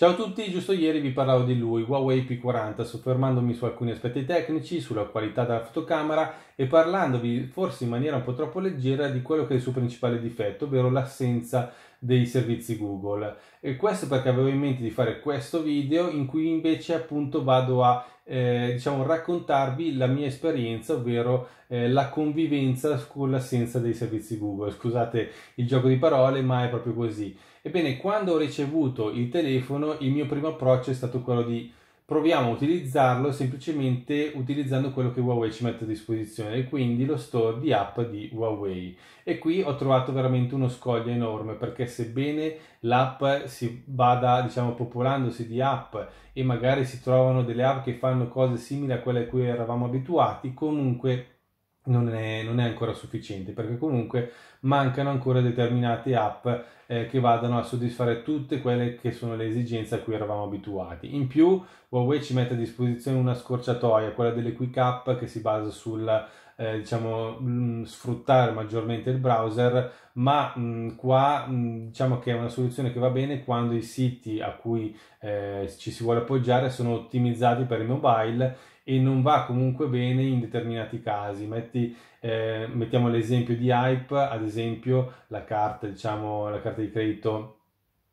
Ciao a tutti, giusto ieri vi parlavo di lui, Huawei P40, soffermandomi su alcuni aspetti tecnici, sulla qualità della fotocamera e parlandovi forse in maniera un po' troppo leggera di quello che è il suo principale difetto, ovvero l'assenza dei servizi Google. E questo perché avevo in mente di fare questo video in cui invece appunto vado a eh, diciamo raccontarvi la mia esperienza, ovvero eh, la convivenza con l'assenza dei servizi Google. Scusate il gioco di parole, ma è proprio così. Ebbene, quando ho ricevuto il telefono, il mio primo approccio è stato quello di proviamo a utilizzarlo semplicemente utilizzando quello che Huawei ci mette a disposizione, quindi lo store di app di Huawei. E qui ho trovato veramente uno scoglio enorme perché sebbene l'app si vada, diciamo, popolandosi di app e magari si trovano delle app che fanno cose simili a quelle a cui eravamo abituati, comunque non è, non è ancora sufficiente perché comunque mancano ancora determinate app eh, che vadano a soddisfare tutte quelle che sono le esigenze a cui eravamo abituati. In più Huawei ci mette a disposizione una scorciatoia, quella delle quick QK che si basa sul eh, diciamo, mh, mm, sfruttare maggiormente il browser, ma mh, mm, qua mh, mm, diciamo che è una soluzione che va bene quando i siti a cui eh, ci si vuole appoggiare sono ottimizzati per il mobile e non va comunque bene in determinati casi. Metti, eh, mettiamo l'esempio di Hype, ad esempio la carta, diciamo, la carta di credito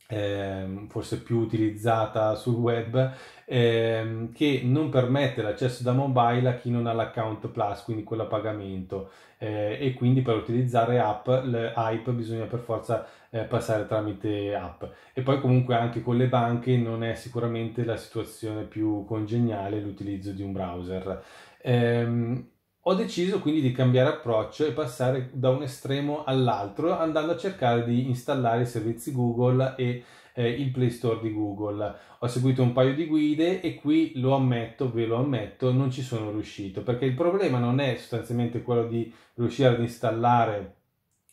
eh, forse più utilizzata sul web, ehm, che non permette l'accesso da mobile a chi non ha l'account Plus, quindi quello a pagamento. Eh, e quindi per utilizzare app, l'hype bisogna per forza eh, passare tramite app. E poi comunque anche con le banche non è sicuramente la situazione più congeniale l'utilizzo di un browser. Ehm, ho deciso quindi di cambiare approccio e passare da un estremo all'altro andando a cercare di installare i servizi Google e eh, il Play Store di Google. Ho seguito un paio di guide e qui lo ammetto, ve lo ammetto, non ci sono riuscito perché il problema non è sostanzialmente quello di riuscire ad installare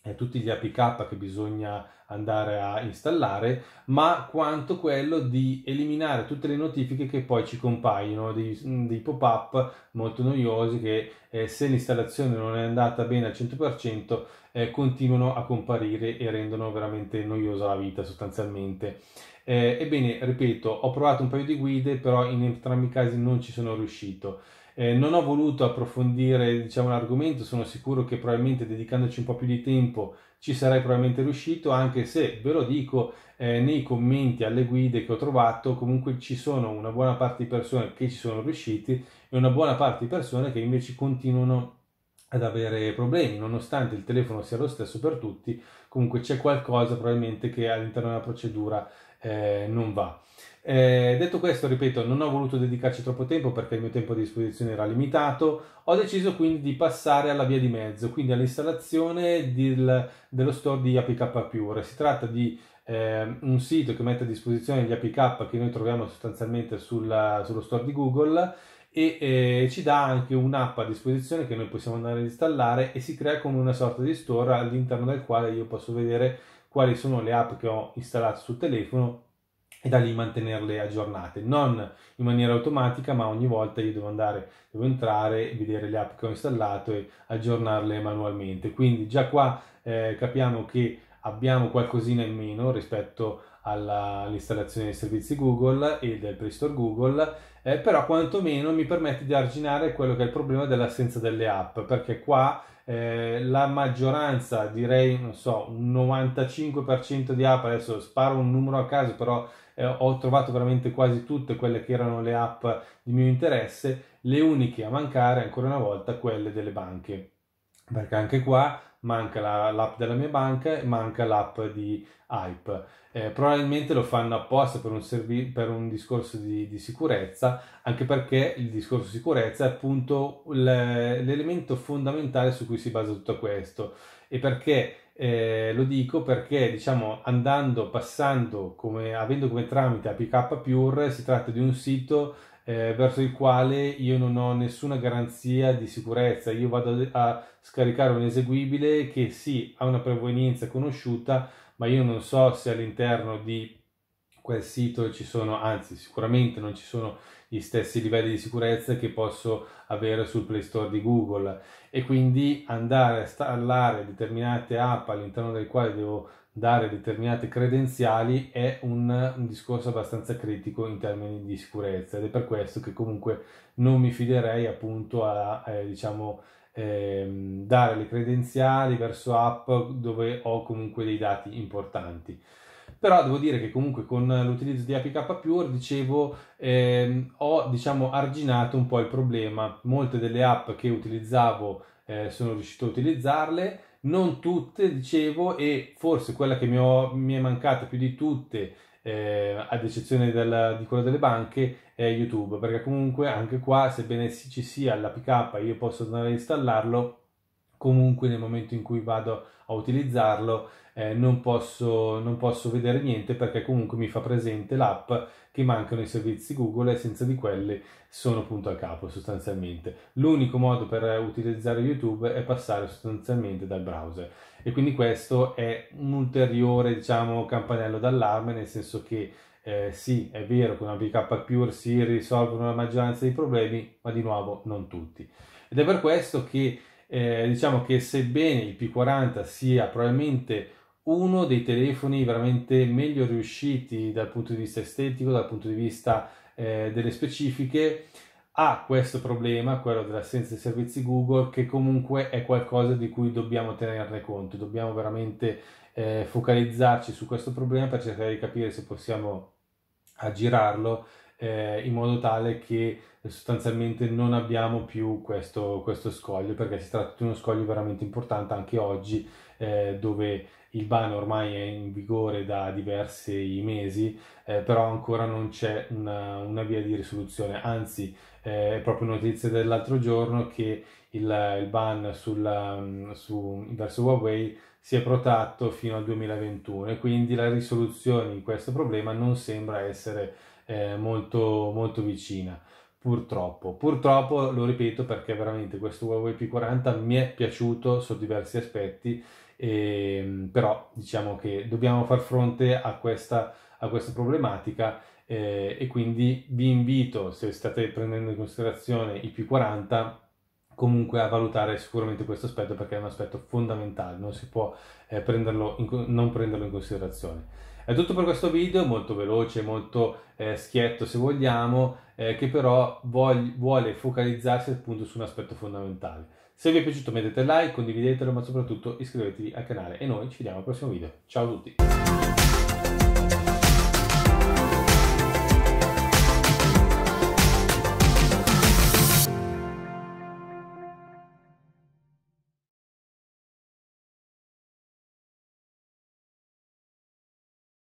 eh, tutti gli APK che bisogna andare a installare, ma quanto quello di eliminare tutte le notifiche che poi ci compaiono, dei, dei pop-up molto noiosi che eh, se l'installazione non è andata bene al 100% eh, continuano a comparire e rendono veramente noiosa la vita sostanzialmente. Eh, ebbene, ripeto, ho provato un paio di guide, però in entrambi i casi non ci sono riuscito. Eh, non ho voluto approfondire diciamo, l'argomento, sono sicuro che probabilmente dedicandoci un po' più di tempo ci sarei probabilmente riuscito, anche se ve lo dico eh, nei commenti alle guide che ho trovato, comunque ci sono una buona parte di persone che ci sono riusciti e una buona parte di persone che invece continuano ad avere problemi, nonostante il telefono sia lo stesso per tutti, comunque c'è qualcosa probabilmente che all'interno della procedura eh, non va. Eh, detto questo, ripeto, non ho voluto dedicarci troppo tempo perché il mio tempo a disposizione era limitato. Ho deciso quindi di passare alla via di mezzo, quindi all'installazione del, dello store di APK Pure. Si tratta di eh, un sito che mette a disposizione gli APK che noi troviamo sostanzialmente sulla, sullo store di Google e eh, ci dà anche un'app a disposizione che noi possiamo andare a installare e si crea come una sorta di store all'interno del quale io posso vedere quali sono le app che ho installato sul telefono e da lì mantenerle aggiornate, non in maniera automatica, ma ogni volta io devo andare, devo entrare, vedere le app che ho installato e aggiornarle manualmente. Quindi già qua eh, capiamo che abbiamo qualcosina in meno rispetto all'installazione dei servizi Google e del Play Store Google, eh, però quantomeno mi permette di arginare quello che è il problema dell'assenza delle app, perché qua eh, la maggioranza, direi, non so, un 95% di app, adesso sparo un numero a caso, però eh, ho trovato veramente quasi tutte quelle che erano le app di mio interesse, le uniche a mancare ancora una volta quelle delle banche, perché anche qua manca la, l'app della mia banca e manca l'app di Hype. Eh, probabilmente lo fanno apposta per un, servi- per un discorso di, di, sicurezza, anche perché il discorso sicurezza è appunto l'e- l'elemento fondamentale su cui si basa tutto questo. E perché eh, lo dico? Perché diciamo andando, passando, come, avendo come tramite APK Pure, si tratta di un sito eh, verso il quale io non ho nessuna garanzia di sicurezza. Io vado a scaricare un eseguibile che sì, ha una provenienza conosciuta, ma io non so se all'interno di quel sito ci sono, anzi sicuramente non ci sono gli stessi livelli di sicurezza che posso avere sul Play Store di Google e quindi andare a installare determinate app all'interno del quale devo dare determinate credenziali è un, un, discorso abbastanza critico in termini di sicurezza ed è per questo che comunque non mi fiderei appunto a eh, diciamo ehm, dare le credenziali verso app dove ho comunque dei dati importanti però devo dire che comunque con l'utilizzo di APK Pure dicevo ehm, ho diciamo arginato un po' il problema molte delle app che utilizzavo eh, sono riuscito a utilizzarle non tutte, dicevo, e forse quella che mi, ho, mi è mancata più di tutte, eh, ad eccezione della, di quella delle banche, è YouTube, perché comunque anche qua, sebbene ci sia la PK, io posso andare a installarlo, comunque nel momento in cui vado a utilizzarlo eh, non, posso, non posso vedere niente perché comunque mi fa presente l'app che mancano i servizi Google e senza di quelli sono punto a capo sostanzialmente. L'unico modo per utilizzare YouTube è passare sostanzialmente dal browser e quindi questo è un ulteriore diciamo campanello d'allarme nel senso che eh, sì, è vero, con APK Pure si risolvono la maggioranza dei problemi, ma di nuovo non tutti. Ed è per questo che eh, diciamo che sebbene il P40 sia probabilmente uno dei telefoni veramente meglio riusciti dal punto di vista estetico, dal punto di vista eh, delle specifiche, ha questo problema, quello dell'assenza di servizi Google, che comunque è qualcosa di cui dobbiamo tenerne conto, dobbiamo veramente eh, focalizzarci su questo problema per cercare di capire se possiamo aggirarlo eh, in modo tale che sostanzialmente non abbiamo più questo, questo scoglio perché si tratta di uno scoglio veramente importante anche oggi eh, dove il ban ormai è in vigore da diversi mesi, eh, però ancora non c'è una, una via di risoluzione, anzi eh, è proprio notizia dell'altro giorno che il, il ban sul, su, verso Huawei si è protratto fino al 2021 e quindi la risoluzione di questo problema non sembra essere eh, molto, molto vicina. Purtroppo, purtroppo lo ripeto perché veramente questo Huawei P40 mi è piaciuto su diversi aspetti, e, ehm, però diciamo che dobbiamo far fronte a questa, a questa problematica eh, e quindi vi invito, se state prendendo in considerazione i P40, comunque a valutare sicuramente questo aspetto perché è un aspetto fondamentale, non si può eh, prenderlo in, non prenderlo in considerazione. È tutto per questo video, molto veloce, molto eh, schietto se vogliamo, eh, che però vuol, vuole focalizzarsi appunto su un aspetto fondamentale. Se vi è piaciuto mettete like, condividetelo, ma soprattutto iscrivetevi al canale e noi ci vediamo al prossimo video. Ciao a tutti!